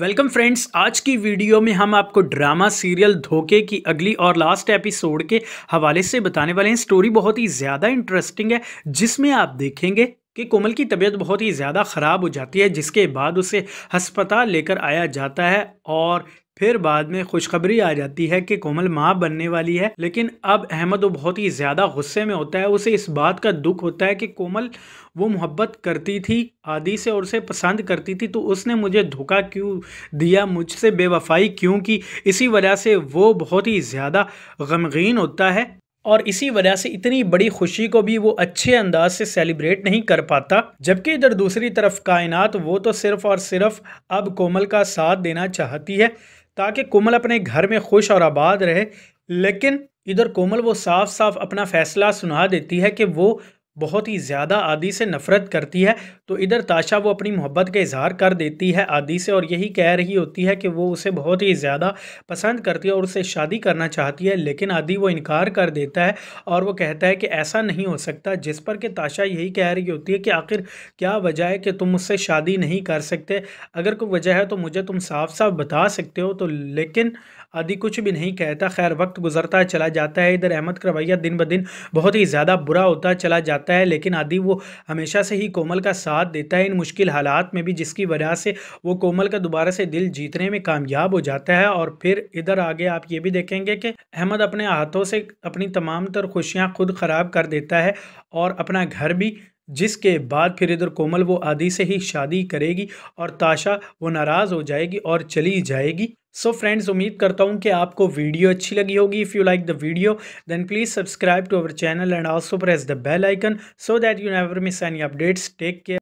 welcome friends आज की video में हम आपको ड्रामा सीरियल धोखे की अगली और लास्ट एपिसोड के हवाले से बताने वाले हैं स्टोरी बहुत ही ज़्यादा इंटरेस्टिंग है जिसमें आप देखेंगे कि कोमल की तबीयत बहुत ही ज़्यादा ख़राब हो जाती है जिसके बाद उसे अस्पताल लेकर आया जाता है और फिर बाद में खुशखबरी आ जाती है कि कोमल माँ बनने वाली है लेकिन अब अहमद वो बहुत ही ज़्यादा गुस्से में होता है उसे इस बात का दुख होता है कि कोमल वो मोहब्बत करती थी आदि से और उसे पसंद करती थी तो उसने मुझे धोखा क्यों दिया मुझसे बेवफाई क्यों की इसी वजह से वो बहुत ही ज़्यादा गमगीन होता है और इसी वजह से इतनी बड़ी खुशी को भी वो अच्छे अंदाज से सेलिब्रेट नहीं कर पाता जबकि इधर दूसरी तरफ कायनात वो तो सिर्फ और सिर्फ अब कोमल का साथ देना चाहती है ताकि कोमल अपने घर में खुश और आबाद रहे लेकिन इधर कोमल वो साफ साफ अपना फैसला सुना देती है कि वो बहुत ही ज़्यादा आदि से नफ़रत करती है तो इधर ताशा वो अपनी मोहब्बत का इजहार कर देती है आदि से और यही कह रही होती है कि वो उसे बहुत ही ज़्यादा पसंद करती है और उसे शादी करना चाहती है लेकिन आदि वो इनकार कर देता है और वो कहता है कि ऐसा नहीं हो सकता जिस पर कि ताशा यही कह रही होती है कि आखिर क्या वजह है कि तुम उससे शादी नहीं कर सकते अगर कोई वजह है तो मुझे तुम साफ साफ बता सकते हो तो लेकिन आदि कुछ भी नहीं कहता खैर वक्त गुजरता चला जाता है इधर अहमद का रवैया दिन ब दिन बहुत ही ज़्यादा बुरा होता चला जाता जाता है लेकिन आदि वो हमेशा से ही कोमल का साथ देता है इन मुश्किल हालात में भी जिसकी वजह से वो कोमल का दोबारा से दिल जीतने में कामयाब हो जाता है और फिर इधर आगे आप ये भी देखेंगे कि अहमद अपने हाथों से अपनी तमाम तर खुशियाँ खुद ख़राब कर देता है और अपना घर भी जिसके बाद फिर इधर कोमल वो आदि से ही शादी करेगी और ताशा वो नाराज़ हो जाएगी और चली जाएगी सो फ्रेंड्स उम्मीद करता हूँ कि आपको वीडियो अच्छी लगी होगी if you like the video then please subscribe to our channel and also press the bell icon so that you never miss any updates take care